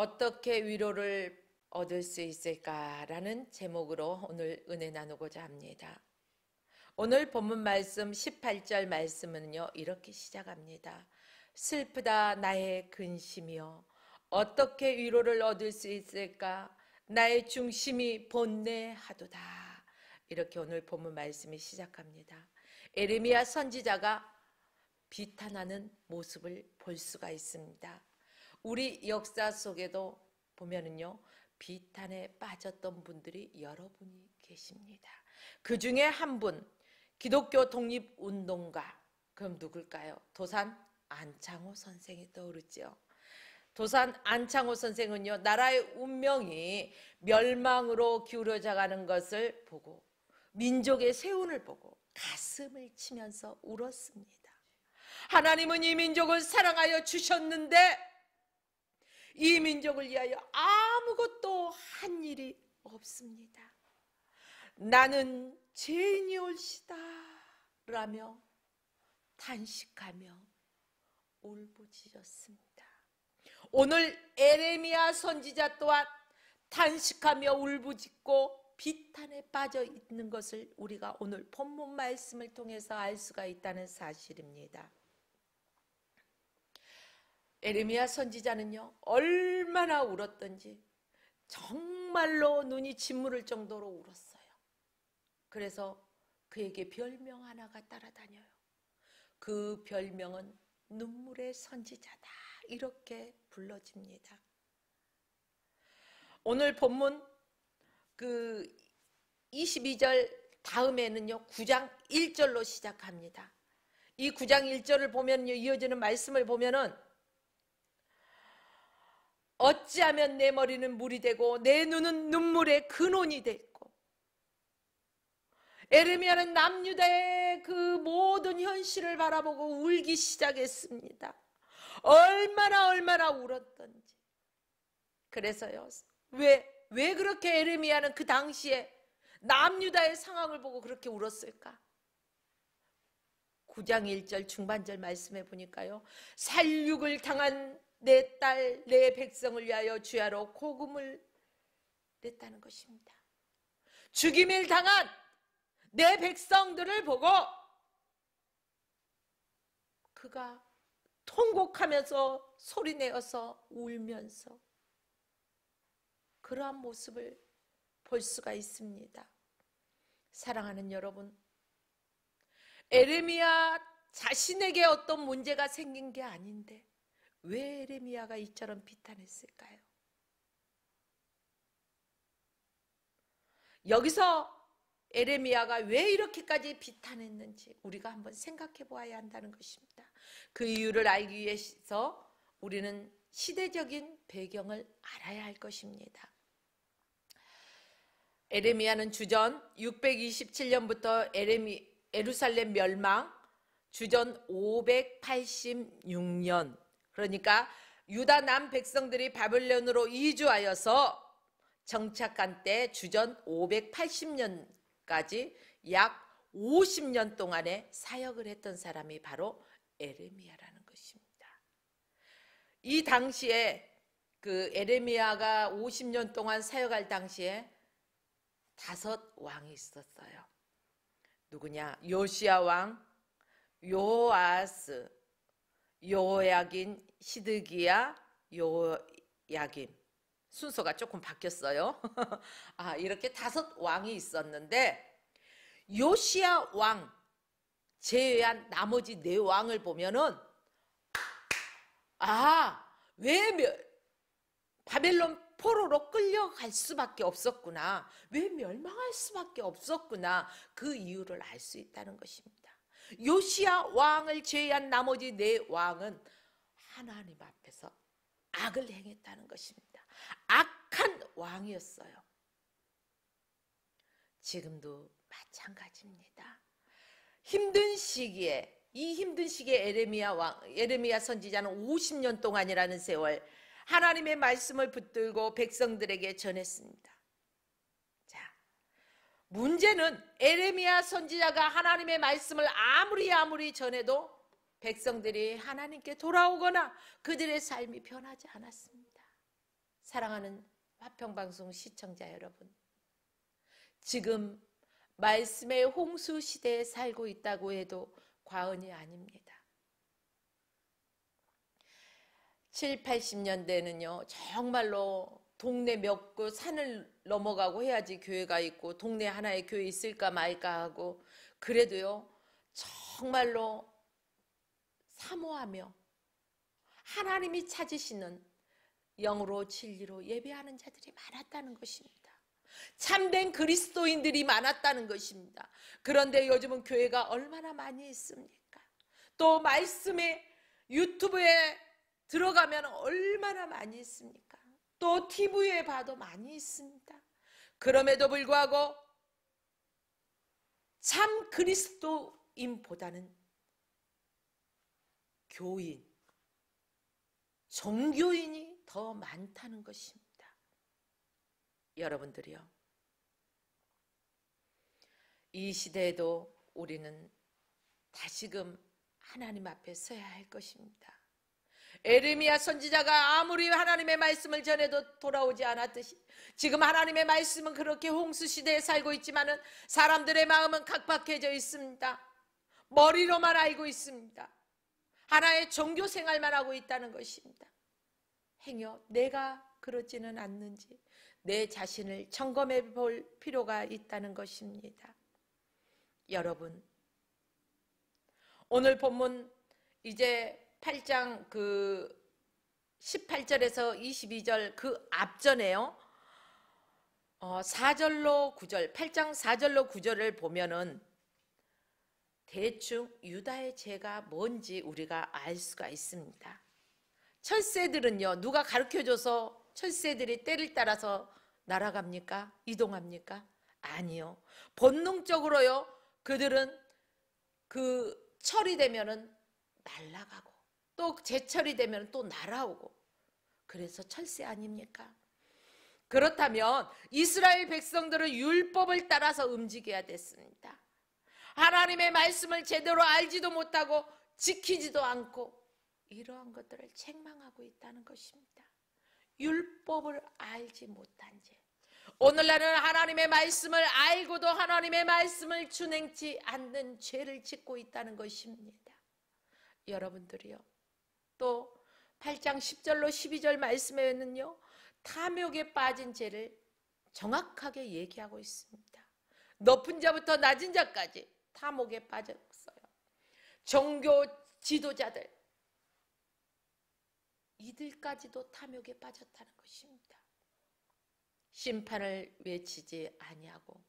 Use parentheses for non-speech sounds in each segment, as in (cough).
어떻게 위로를 얻을 수 있을까라는 제목으로 오늘 은혜 나누고자 합니다. 오늘 본문 말씀 18절 말씀은요, 이렇게 시작합니다. 슬프다, 나의 근심이여. 어떻게 위로를 얻을 수 있을까? 나의 중심이 번뇌하도다. 이렇게 오늘 본문 말씀이 시작합니다. 에르미야 선지자가 비탄하는 모습을 볼 수가 있습니다. 우리 역사 속에도 보면은요. 비탄에 빠졌던 분들이 여러분이 계십니다. 그 중에 한 분, 기독교 독립운동가. 그럼 누굴까요? 도산 안창호 선생이 떠오르지요. 도산 안창호 선생은요, 나라의 운명이 멸망으로 기울어져 가는 것을 보고, 민족의 세운을 보고, 가슴을 치면서 울었습니다. 하나님은 이 민족을 사랑하여 주셨는데, 이 민족을 위하여 아무것도 한 일이 없습니다. 나는 죄인이 올시다 라며 탄식하며 울부짖었습니다. 오늘 에레미야 선지자 또한 탄식하며 울부짖고 비탄에 빠져 있는 것을 우리가 오늘 본문 말씀을 통해서 알 수가 있다는 사실입니다. 에르미야 선지자는요 얼마나 울었던지 정말로 눈이 짓무를 정도로 울었어요. 그래서 그에게 별명 하나가 따라다녀요. 그 별명은 눈물의 선지자다 이렇게 불러집니다. 오늘 본문 그 22절 다음에는요 9장 1절로 시작합니다. 이 9장 1절을 보면 이어지는 말씀을 보면은 어찌하면 내 머리는 물이 되고 내 눈은 눈물의 근원이 됐고 에르미야는 남유다의 그 모든 현실을 바라보고 울기 시작했습니다. 얼마나 얼마나 울었던지. 그래서요. 왜, 왜 그렇게 에르미야는 그 당시에 남유다의 상황을 보고 그렇게 울었을까? 9장 1절 중반절 말씀해 보니까요. 살육을 당한 내 딸, 내 백성을 위하여 주야로 고금을 냈다는 것입니다. 죽임을 당한 내 백성들을 보고 그가 통곡하면서 소리내어서 울면서 그러한 모습을 볼 수가 있습니다. 사랑하는 여러분, 에레미야 자신에게 어떤 문제가 생긴 게 아닌데 왜 에레미야가 이처럼 비탄했을까요? 여기서 에레미야가 왜 이렇게까지 비탄했는지 우리가 한번 생각해 보아야 한다는 것입니다. 그 이유를 알기 위해서 우리는 시대적인 배경을 알아야 할 것입니다. 에레미야는 주전 627년부터 에레미, 에루살렘 멸망, 주전 586년 그러니까 유다 남 백성들이 바벨론으로 이주하여서 정착한 때 주전 580년까지 약 50년 동안에 사역을 했던 사람이 바로 에레미아라는 것입니다. 이 당시에 그에레미아가 50년 동안 사역할 당시에 다섯 왕이 있었어요. 누구냐? 요시아 왕, 요아스, 요약인 시드기야, 요약김 순서가 조금 바뀌었어요. (laughs) 아, 이렇게 다섯 왕이 있었는데 요시야 왕 제외한 나머지 네 왕을 보면은 아, 왜 바벨론 포로로 끌려갈 수밖에 없었구나. 왜 멸망할 수밖에 없었구나. 그 이유를 알 수 있다는 것입니다. 요시아 왕을 제외한 나머지 네 왕은 하나님 앞에서 악을 행했다는 것입니다. 악한 왕이었어요. 지금도 마찬가지입니다. 힘든 시기에 이 힘든 시기에 에레미야 왕 에레미야 선지자는 50년 동안이라는 세월 하나님의 말씀을 붙들고 백성들에게 전했습니다. 문제는 에레미야 선지자가 하나님의 말씀을 아무리 아무리 전해도 백성들이 하나님께 돌아오거나 그들의 삶이 변하지 않았습니다. 사랑하는 화평방송 시청자 여러분. 지금 말씀의 홍수 시대에 살고 있다고 해도 과언이 아닙니다. 7, 80년대는요, 정말로 동네 몇그 산을 넘어가고 해야지 교회가 있고 동네 하나의 교회 있을까 말까 하고 그래도요 정말로 사모하며 하나님이 찾으시는 영으로 진리로 예배하는 자들이 많았다는 것입니다. 참된 그리스도인들이 많았다는 것입니다. 그런데 요즘은 교회가 얼마나 많이 있습니까? 또 말씀에 유튜브에 들어가면 얼마나 많이 있습니까? 또 TV에 봐도 많이 있습니다. 그럼에도 불구하고 참 그리스도인보다는 교인, 종교인이 더 많다는 것입니다. 여러분들이요. 이 시대에도 우리는 다시금 하나님 앞에 서야 할 것입니다. 에르미야 선지자가 아무리 하나님의 말씀을 전해도 돌아오지 않았듯이 지금 하나님의 말씀은 그렇게 홍수 시대에 살고 있지만은 사람들의 마음은 각박해져 있습니다. 머리로만 알고 있습니다. 하나의 종교 생활만 하고 있다는 것입니다. 행여 내가 그렇지는 않는지 내 자신을 점검해 볼 필요가 있다는 것입니다. 여러분, 오늘 본문 이제 8장 그 18절에서 22절 그 앞전에요. 어, 4절로 9절, 8장 4절로 9절을 보면은 대충 유다의 죄가 뭔지 우리가 알 수가 있습니다. 철새들은요, 누가 가르쳐 줘서 철새들이 때를 따라서 날아갑니까? 이동합니까? 아니요. 본능적으로요, 그들은 그 철이 되면은 날아가고, 또 제철이 되면 또 날아오고 그래서 철새 아닙니까? 그렇다면 이스라엘 백성들은 율법을 따라서 움직여야 됐습니다. 하나님의 말씀을 제대로 알지도 못하고 지키지도 않고 이러한 것들을 책망하고 있다는 것입니다. 율법을 알지 못한 죄. 오늘날은 하나님의 말씀을 알고도 하나님의 말씀을 준행치 않는 죄를 짓고 있다는 것입니다. 여러분들이요. 또 8장 10절로 12절 말씀에는요. 탐욕에 빠진 죄를 정확하게 얘기하고 있습니다. 높은 자부터 낮은 자까지 탐욕에 빠졌어요. 종교 지도자들 이들까지도 탐욕에 빠졌다는 것입니다. 심판을 외치지 아니하고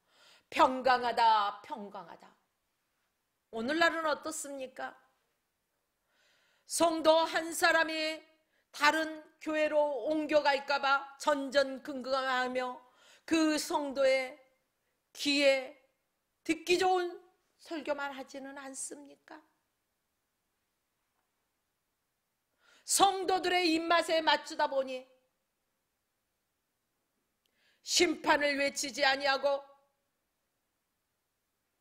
평강하다 평강하다. 오늘날은 어떻습니까? 성도 한 사람이 다른 교회로 옮겨갈까봐 전전긍긍하며 그 성도의 귀에 듣기 좋은 설교만 하지는 않습니까? 성도들의 입맛에 맞추다 보니 심판을 외치지 아니하고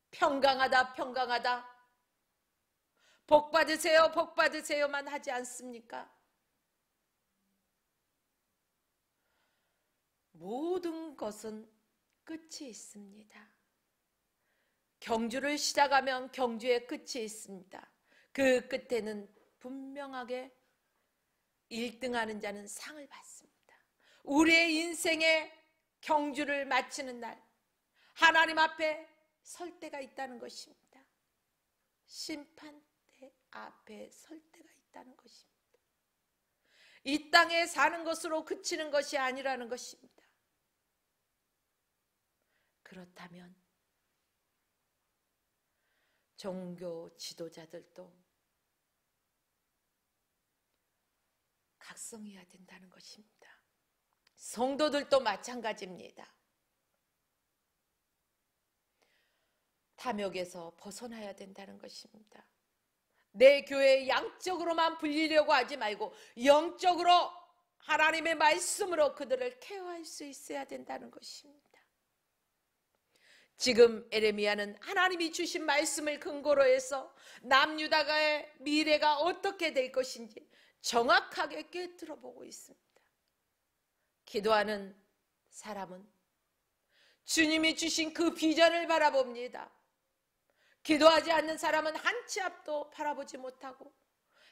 평강하다 평강하다 복 받으세요, 복 받으세요만 하지 않습니까? 모든 것은 끝이 있습니다. 경주를 시작하면 경주의 끝이 있습니다. 그 끝에는 분명하게 1등하는 자는 상을 받습니다. 우리의 인생의 경주를 마치는 날 하나님 앞에 설 때가 있다는 것입니다. 심판 앞에 설 때가 있다는 것입니다. 이 땅에 사는 것으로 그치는 것이 아니라는 것입니다. 그렇다면 종교 지도자들도 각성해야 된다는 것입니다. 성도들도 마찬가지입니다. 탐욕에서 벗어나야 된다는 것입니다. 내 교회 양적으로만 불리려고 하지 말고 영적으로 하나님의 말씀으로 그들을 케어할 수 있어야 된다는 것입니다. 지금 에레미야는 하나님이 주신 말씀을 근거로 해서 남유다가의 미래가 어떻게 될 것인지 정확하게 꿰뚫어 보고 있습니다. 기도하는 사람은 주님이 주신 그 비전을 바라봅니다. 기도하지 않는 사람은 한 치 앞도 바라보지 못하고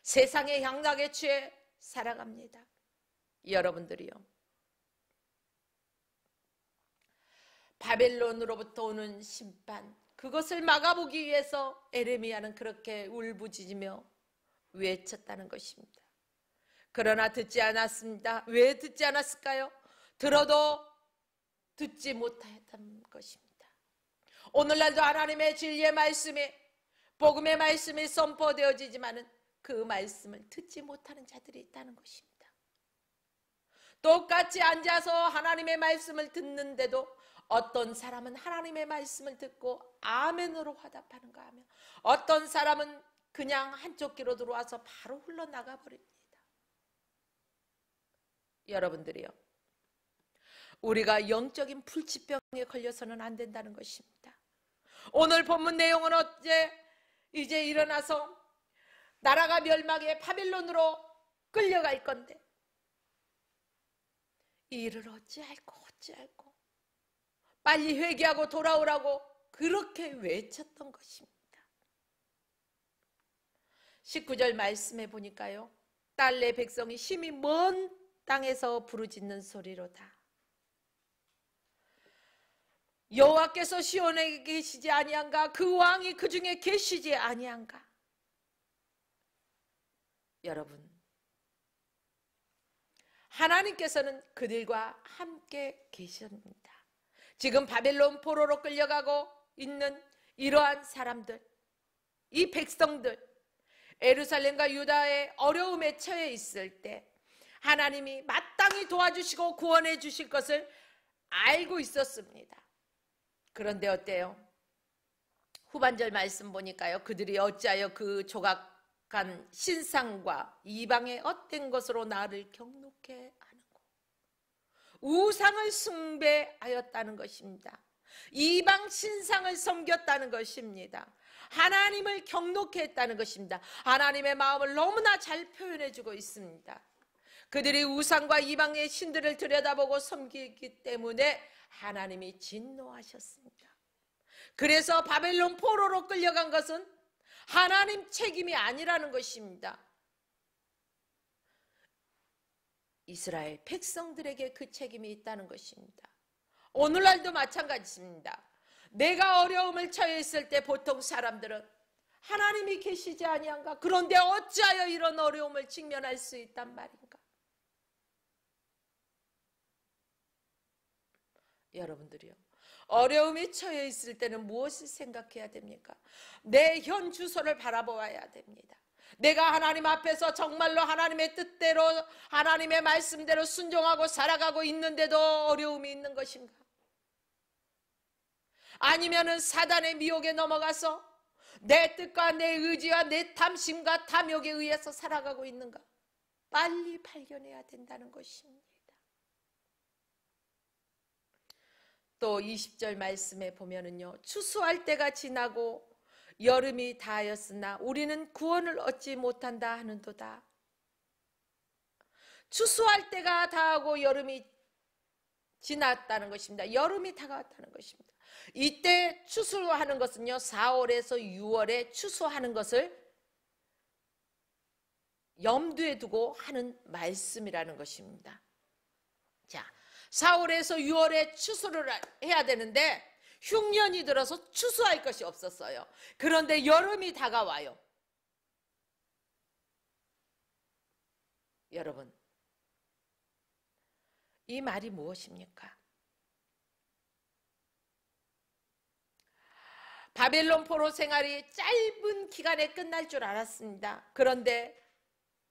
세상의 향락에 취해 살아갑니다. 여러분들이요. 바벨론으로부터 오는 심판, 그것을 막아보기 위해서 에레미야는 그렇게 울부짖으며 외쳤다는 것입니다. 그러나 듣지 않았습니다. 왜 듣지 않았을까요? 들어도 듣지 못했던 것입니다. 오늘날도 하나님의 진리의 말씀이 복음의 말씀이 선포되어지지만은 그 말씀을 듣지 못하는 자들이 있다는 것입니다. 똑같이 앉아서 하나님의 말씀을 듣는데도 어떤 사람은 하나님의 말씀을 듣고 아멘으로 화답하는가 하면 어떤 사람은 그냥 한쪽 귀로 들어와서 바로 흘러나가 버립니다. 여러분들이요. 우리가 영적인 불치병에 걸려서는 안 된다는 것입니다. 오늘 본문 내용은 어째 이제 일어나서 나라가 멸망해 파빌론으로 끌려갈 건데 이 일을 어찌할고 어찌할고 빨리 회개하고 돌아오라고 그렇게 외쳤던 것입니다. 19절 말씀해 보니까요. 딸내 백성이 심히 먼 땅에서 부르짖는 소리로다. 여호와께서 시온에 계시지 아니한가 그 왕이 그 중에 계시지 아니한가 여러분 하나님께서는 그들과 함께 계십니다 지금 바벨론 포로로 끌려가고 있는 이러한 사람들 이 백성들 에루살렘과 유다의 어려움에 처해 있을 때 하나님이 마땅히 도와주시고 구원해 주실 것을 알고 있었습니다 그런데 어때요? 후반절 말씀 보니까요. 그들이 어찌하여 그 조각한 신상과 이방의 헛된 것으로 나를 경록해 하는고 우상을 숭배하였다는 것입니다. 이방 신상을 섬겼다는 것입니다. 하나님을 경록해 했다는 것입니다. 하나님의 마음을 너무나 잘 표현해 주고 있습니다. 그들이 우상과 이방의 신들을 들여다보고 섬기기 때문에 하나님이 진노하셨습니다. 그래서 바벨론 포로로 끌려간 것은 하나님 책임이 아니라는 것입니다. 이스라엘 백성들에게 그 책임이 있다는 것입니다. 오늘날도 마찬가지입니다. 내가 어려움을 처했을 때 보통 사람들은 하나님이 계시지 아니한가? 그런데 어찌하여 이런 어려움을 직면할 수 있단 말인가? 여러분들이요. 어려움이 처해 있을 때는 무엇을 생각해야 됩니까? 내 현 주소를 바라보아야 됩니다. 내가 하나님 앞에서 정말로 하나님의 뜻대로 하나님의 말씀대로 순종하고 살아가고 있는데도 어려움이 있는 것인가? 아니면은 사단의 미혹에 넘어가서 내 뜻과 내 의지와 내 탐심과 탐욕에 의해서 살아가고 있는가? 빨리 발견해야 된다는 것입니다. 또 20절 말씀에 보면은요. 추수할 때가 지나고 여름이 다하였으나 우리는 구원을 얻지 못한다 하는도다. 추수할 때가 다하고 여름이 지났다는 것입니다. 여름이 다가왔다는 것입니다. 이때 추수하는 것은요. 4월에서 6월에 추수하는 것을 염두에 두고 하는 말씀이라는 것입니다. 자, 4월에서 6월에 추수를 해야 되는데 흉년이 들어서 추수할 것이 없었어요. 그런데 여름이 다가와요. 여러분, 이 말이 무엇입니까? 바벨론 포로 생활이 짧은 기간에 끝날 줄 알았습니다. 그런데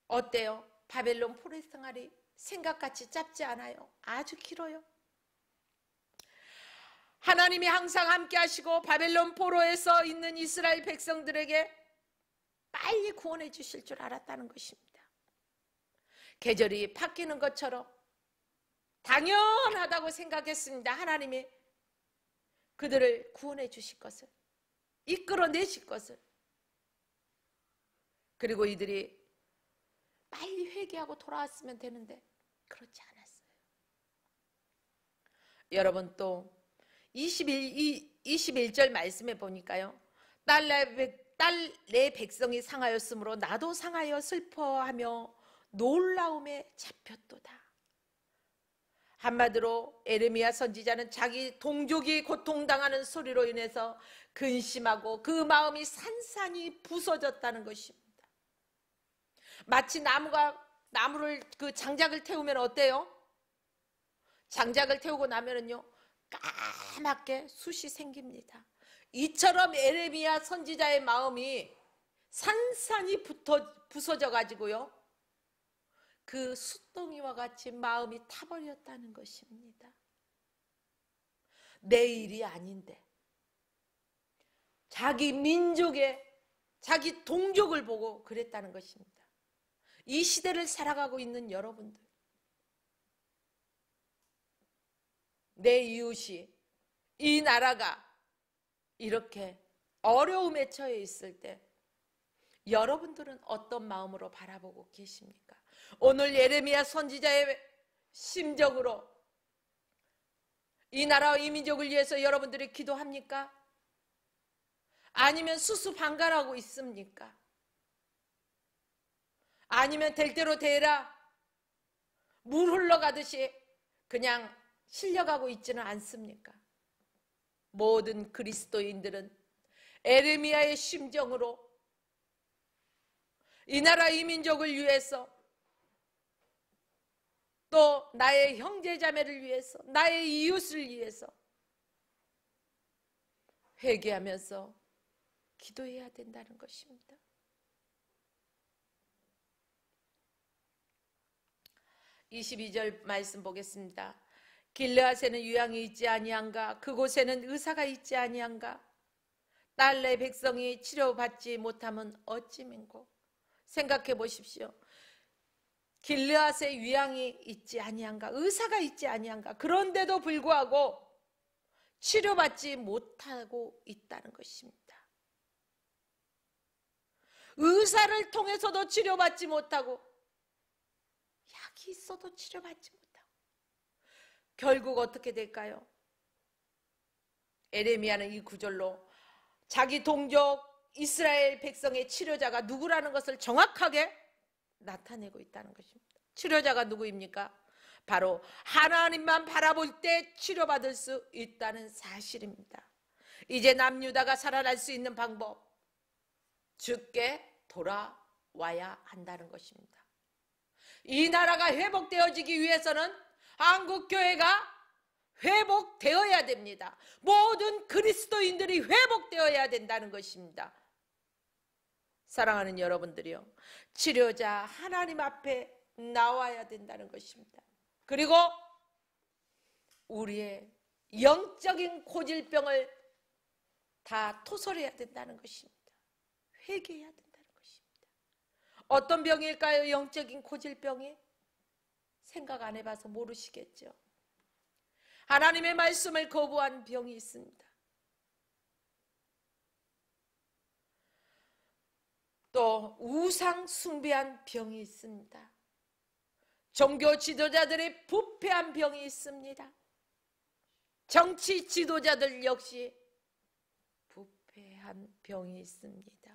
어때요? 바벨론 포로 생활이 생각같이 짧지 않아요. 아주 길어요. 하나님이 항상 함께 하시고 바벨론 포로에서 있는 이스라엘 백성들에게 빨리 구원해 주실 줄 알았다는 것입니다. 계절이 바뀌는 것처럼 당연하다고 생각했습니다. 하나님이 그들을 구원해 주실 것을 이끌어 내실 것을 그리고 이들이 빨리 회개하고 돌아왔으면 되는데 그렇지 않았어요. 네. 여러분 또 21, 21절 말씀해 보니까요. 딸내, 딸내 백성이 상하였으므로 나도 상하여 슬퍼하며 놀라움에 잡혔도다. 한마디로 에르미야 선지자는 자기 동족이 고통당하는 소리로 인해서 근심하고 그 마음이 산산이 부서졌다는 것입니다. 마치 나무가 나무를 그 장작을 태우면 어때요? 장작을 태우고 나면은요 까맣게 숱이 생깁니다. 이처럼 에레미야 선지자의 마음이 산산이 붙어 부서져 가지고요 그 숫덩이와 같이 마음이 타버렸다는 것입니다. 내 일이 아닌데 자기 민족의 자기 동족을 보고 그랬다는 것입니다. 이 시대를 살아가고 있는 여러분들 내 이웃이 이 나라가 이렇게 어려움에 처해 있을 때 여러분들은 어떤 마음으로 바라보고 계십니까? 오늘 예레미야 선지자의 심적으로 이 나라와 이 민족을 위해서 여러분들이 기도합니까? 아니면 수수방관하고 있습니까? 아니면 될 대로 되라. 물 흘러가듯이 그냥 실려가고 있지는 않습니까? 모든 그리스도인들은 에르미아의 심정으로 이 나라 이민족을 위해서 또 나의 형제자매를 위해서 나의 이웃을 위해서 회개하면서 기도해야 된다는 것입니다. 22절 말씀 보겠습니다. 길르앗에는 유양이 있지 아니한가? 그곳에는 의사가 있지 아니한가? 딸내 백성이 치료받지 못함은 어찌민고? 생각해 보십시오. 길르앗에 유양이 있지 아니한가? 의사가 있지 아니한가? 그런데도 불구하고 치료받지 못하고 있다는 것입니다. 의사를 통해서도 치료받지 못하고 약이 있어도 치료받지 못하고 결국 어떻게 될까요? 에레미야는 이 구절로 자기 동족 이스라엘 백성의 치료자가 누구라는 것을 정확하게 나타내고 있다는 것입니다. 치료자가 누구입니까? 바로 하나님만 바라볼 때 치료받을 수 있다는 사실입니다. 이제 남유다가 살아날 수 있는 방법, 죽게 돌아와야 한다는 것입니다. 이 나라가 회복되어지기 위해서는 한국교회가 회복되어야 됩니다. 모든 그리스도인들이 회복되어야 된다는 것입니다. 사랑하는 여러분들이요. 치료자 하나님 앞에 나와야 된다는 것입니다. 그리고 우리의 영적인 고질병을 다 토설해야 된다는 것입니다. 회개해야 된다. 어떤 병일까요? 영적인 고질병이? 생각 안 해봐서 모르시겠죠. 하나님의 말씀을 거부한 병이 있습니다. 또 우상 숭배한 병이 있습니다. 종교 지도자들의 부패한 병이 있습니다. 정치 지도자들 역시 부패한 병이 있습니다.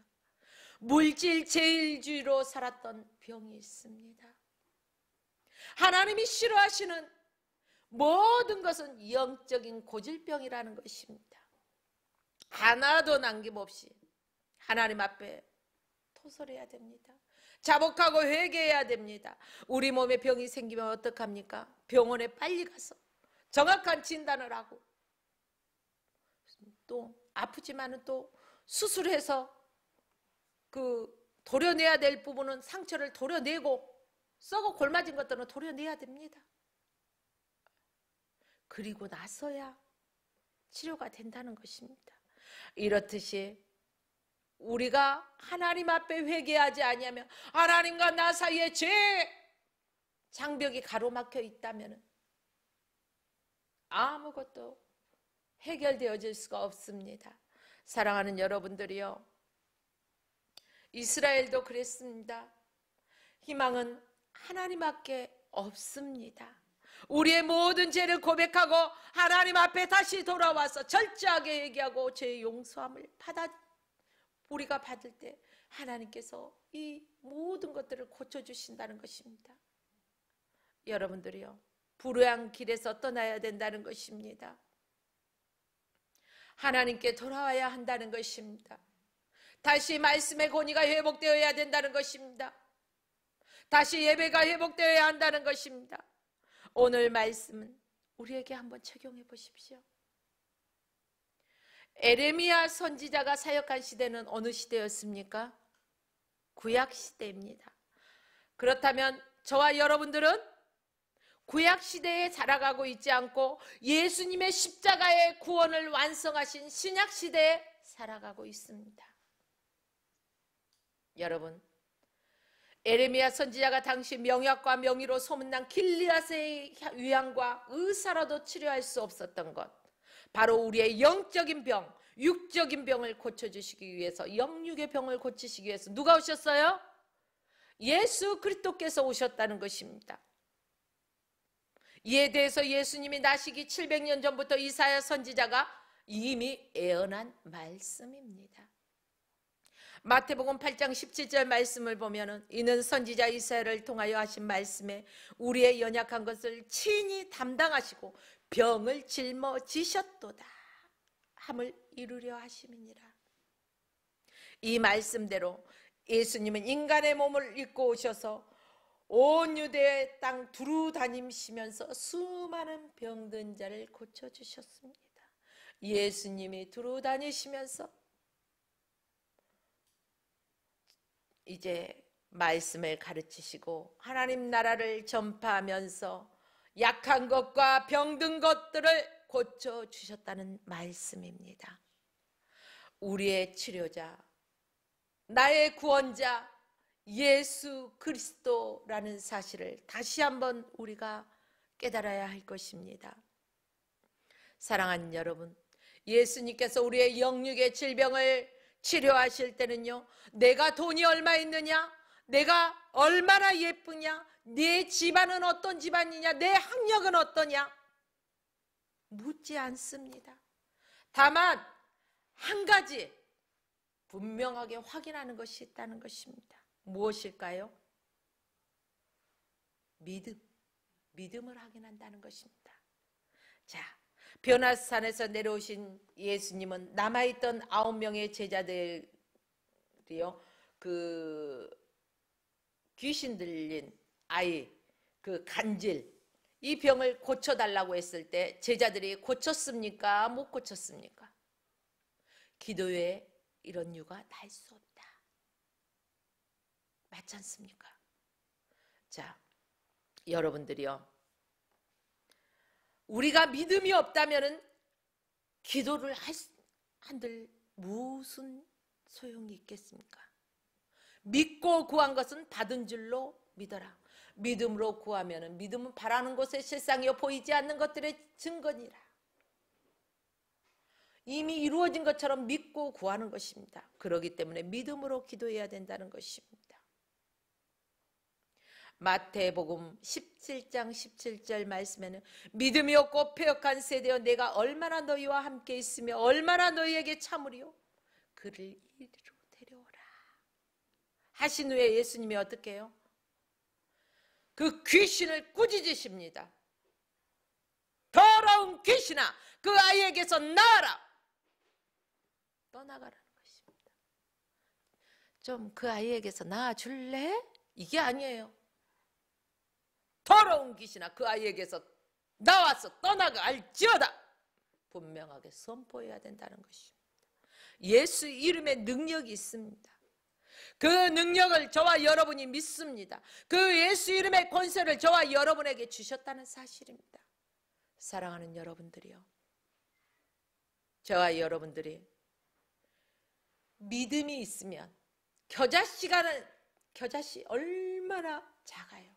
물질 제일주의로 살았던 병이 있습니다. 하나님이 싫어하시는 모든 것은 영적인 고질병이라는 것입니다. 하나도 남김없이 하나님 앞에 토설해야 됩니다. 자복하고 회개해야 됩니다. 우리 몸에 병이 생기면 어떡합니까? 병원에 빨리 가서 정확한 진단을 하고 또 아프지만은 또 수술해서 그 도려내야 될 부분은 상처를 도려내고 썩어 골맞은 것들은 도려내야 됩니다. 그리고 나서야 치료가 된다는 것입니다. 이렇듯이 우리가 하나님 앞에 회개하지 아니하면 하나님과 나 사이에 죄 장벽이 가로막혀 있다면 아무것도 해결되어질 수가 없습니다. 사랑하는 여러분들이요. 이스라엘도 그랬습니다. 희망은 하나님밖에 없습니다. 우리의 모든 죄를 고백하고 하나님 앞에 다시 돌아와서 절제하게 얘기하고 죄의 용서함을 받아 우리가 받을 때 하나님께서 이 모든 것들을 고쳐 주신다는 것입니다. 여러분들이요. 불의한 길에서 떠나야 된다는 것입니다. 하나님께 돌아와야 한다는 것입니다. 다시 말씀의 권위가 회복되어야 된다는 것입니다. 다시 예배가 회복되어야 한다는 것입니다. 오늘 말씀은 우리에게 한번 적용해 보십시오. 에레미야 선지자가 사역한 시대는 어느 시대였습니까? 구약 시대입니다. 그렇다면 저와 여러분들은 구약 시대에 살아가고 있지 않고 예수님의 십자가의 구원을 완성하신 신약 시대에 살아가고 있습니다. 여러분 에레미야 선지자가 당시 명약과 명의로 소문난 길리앗의 위안과 의사라도 치료할 수 없었던 것 바로 우리의 영적인 병, 육적인 병을 고쳐주시기 위해서 영육의 병을 고치시기 위해서 누가 오셨어요? 예수 그리스도께서 오셨다는 것입니다 이에 대해서 예수님이 나시기 700년 전부터 이사야 선지자가 이미 애언한 말씀입니다 마태복음 8장 17절 말씀을 보면은 이는 선지자 이사야를 통하여 하신 말씀에 우리의 연약한 것을 친히 담당하시고 병을 짊어지셨도다 함을 이루려 하심이니라. 이 말씀대로 예수님은 인간의 몸을 입고 오셔서 온 유대의 땅 두루 다니시면서 수많은 병든 자를 고쳐 주셨습니다. 예수님이 두루 다니시면서 이제 말씀을 가르치시고 하나님 나라를 전파하면서 약한 것과 병든 것들을 고쳐 주셨다는 말씀입니다. 우리의 치료자, 나의 구원자 예수 그리스도라는 사실을 다시 한번 우리가 깨달아야 할 것입니다. 사랑하는 여러분, 예수님께서 우리의 영육의 질병을 치료하실 때는요, 내가 돈이 얼마 있느냐? 내가 얼마나 예쁘냐? 내 집안은 어떤 집안이냐? 내 학력은 어떠냐? 묻지 않습니다. 다만, 한 가지 분명하게 확인하는 것이 있다는 것입니다. 무엇일까요? 믿음. 믿음을 확인한다는 것입니다. 자, 변화산에서 내려오신 예수님은 남아있던 아홉 명의 제자들이요. 그 귀신 들린 아이, 그 간질, 이 병을 고쳐달라고 했을 때 제자들이 고쳤습니까? 못 고쳤습니까? 기도에 이런 이 유가 날수 없다. 맞지 않습니까? 자, 여러분들이요. 우리가 믿음이 없다면 기도를 할, 한들 무슨 소용이 있겠습니까? 믿고 구한 것은 받은 줄로 믿어라. 믿음으로 구하면 믿음은 바라는 곳의 실상이요 보이지 않는 것들의 증거니라. 이미 이루어진 것처럼 믿고 구하는 것입니다. 그러기 때문에 믿음으로 기도해야 된다는 것입니다. 마태복음 17장 17절 말씀에는 믿음이 없고 폐역한 세대여 내가 얼마나 너희와 함께 있으며 얼마나 너희에게 참으리요 그를 이리로 데려오라 하신 후에 예수님이 어떻게 해요? 그 귀신을 꾸짖으십니다 더러운 귀신아 그 아이에게서 나와라 떠나가라는 것입니다 좀 그 아이에게서 나와줄래? 이게 아니에요 더러운 귀신아 그 아이에게서 나와서 떠나가 알지어다 분명하게 선포해야 된다는 것입니다. 예수 이름의 능력이 있습니다. 그 능력을 저와 여러분이 믿습니다. 그 예수 이름의 권세를 저와 여러분에게 주셨다는 사실입니다. 사랑하는 여러분들이요. 저와 여러분들이 믿음이 있으면 겨자씨가 겨자씨 얼마나 작아요.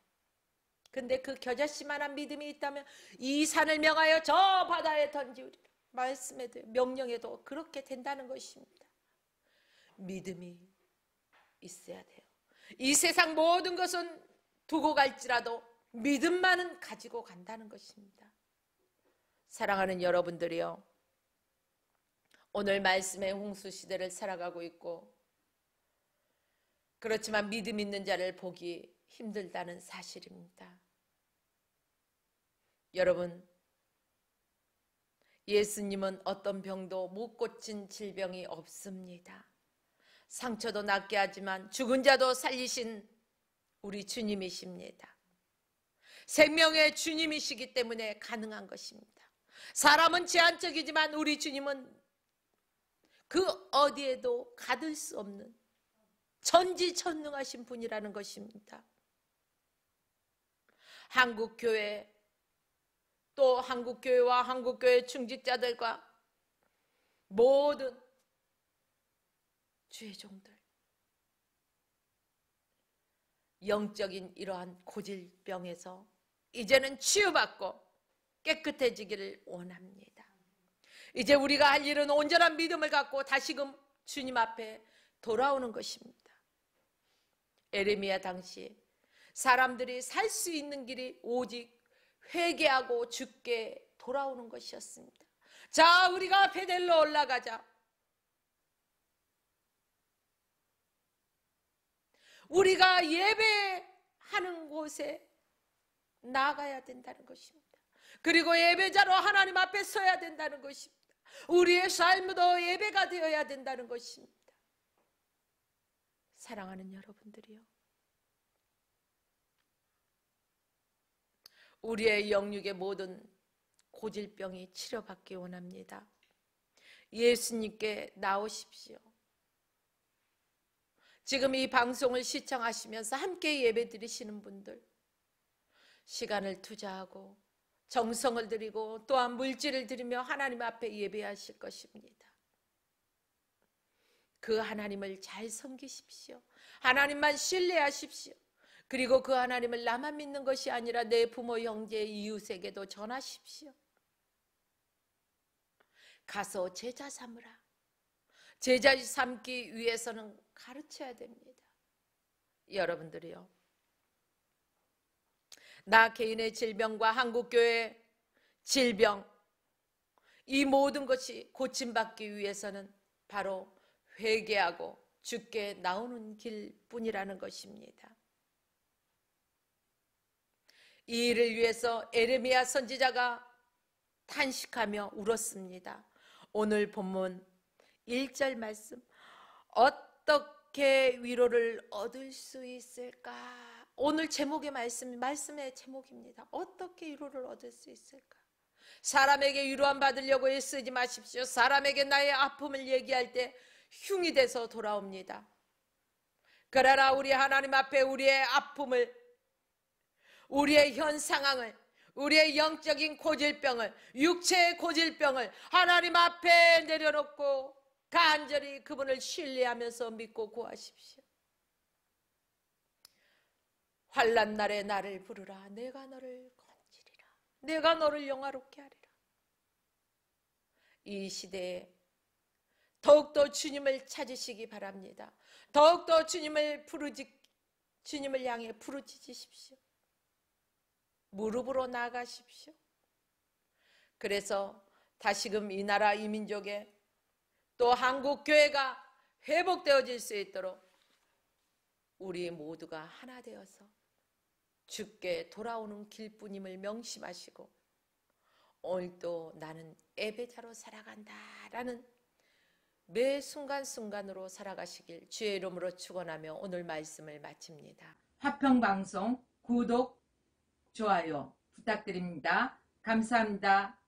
근데 그 겨자씨만한 믿음이 있다면 이 산을 명하여 저 바다에 던지우리라. 말씀에도 명령에도 그렇게 된다는 것입니다. 믿음이 있어야 돼요. 이 세상 모든 것은 두고 갈지라도 믿음만은 가지고 간다는 것입니다. 사랑하는 여러분들이요. 오늘 말씀의 홍수 시대를 살아가고 있고 그렇지만 믿음 있는 자를 보기 힘들다는 사실입니다. 여러분, 예수님은 어떤 병도 못 고친 질병이 없습니다. 상처도 낫게 하지만 죽은 자도 살리신 우리 주님이십니다. 생명의 주님이시기 때문에 가능한 것입니다. 사람은 제한적이지만 우리 주님은 그 어디에도 가둘 수 없는 전지전능하신 분이라는 것입니다. 한국교회 또 한국교회와 한국교회 충직자들과 모든 죄 종들 영적인 이러한 고질병에서 이제는 치유받고 깨끗해지기를 원합니다. 이제 우리가 할 일은 온전한 믿음을 갖고 다시금 주님 앞에 돌아오는 것입니다. 에레미야 당시 사람들이 살 수 있는 길이 오직 회개하고 죽게 돌아오는 것이었습니다. 자, 우리가 베델로 올라가자. 우리가 예배하는 곳에 나가야 된다는 것입니다. 그리고 예배자로 하나님 앞에 서야 된다는 것입니다. 우리의 삶도 예배가 되어야 된다는 것입니다. 사랑하는 여러분들이요. 우리의 영육의 모든 고질병이 치료받기 원합니다. 예수님께 나오십시오. 지금 이 방송을 시청하시면서 함께 예배 드리시는 분들, 시간을 투자하고 정성을 드리고 또한 물질을 드리며 하나님 앞에 예배하실 것입니다. 그 하나님을 잘 섬기십시오. 하나님만 신뢰하십시오. 그리고 그 하나님을 나만 믿는 것이 아니라 내 부모, 형제, 이웃에게도 전하십시오. 가서 제자 삼으라. 제자 삼기 위해서는 가르쳐야 됩니다. 여러분들이요. 나 개인의 질병과 한국교회 질병, 이 모든 것이 고침받기 위해서는 바로 회개하고 죽게 나오는 길 뿐이라는 것입니다. 이 일을 위해서 에르미야 선지자가 탄식하며 울었습니다. 오늘 본문 1절 말씀 어떻게 위로를 얻을 수 있을까? 오늘 제목의 말씀 말씀의 제목입니다. 어떻게 위로를 얻을 수 있을까? 사람에게 위로함 받으려고 애쓰지 마십시오. 사람에게 나의 아픔을 얘기할 때 흉이 돼서 돌아옵니다. 그러나 우리 하나님 앞에 우리의 아픔을 우리의 현 상황을 우리의 영적인 고질병을 육체의 고질병을 하나님 앞에 내려놓고 간절히 그분을 신뢰하면서 믿고 구하십시오. 환란 날에 나를 부르라 내가 너를 건지리라 내가 너를 영화롭게 하리라 이 시대에 더욱더 주님을 찾으시기 바랍니다 더욱더 주님을 부르짖 주님을 향해 부르짖으십시오 무릎으로 나가십시오. 그래서 다시금 이 나라 이 민족에 또 한국 교회가 회복되어질 수 있도록 우리 모두가 하나 되어서 주께 돌아오는 길뿐임을 명심하시고 오늘도 나는 예배자로 살아간다라는 매 순간순간으로 살아가시길 주의 이름으로 축원하며 오늘 말씀을 마칩니다. 화평 방송 구독 좋아요 부탁드립니다. 감사합니다.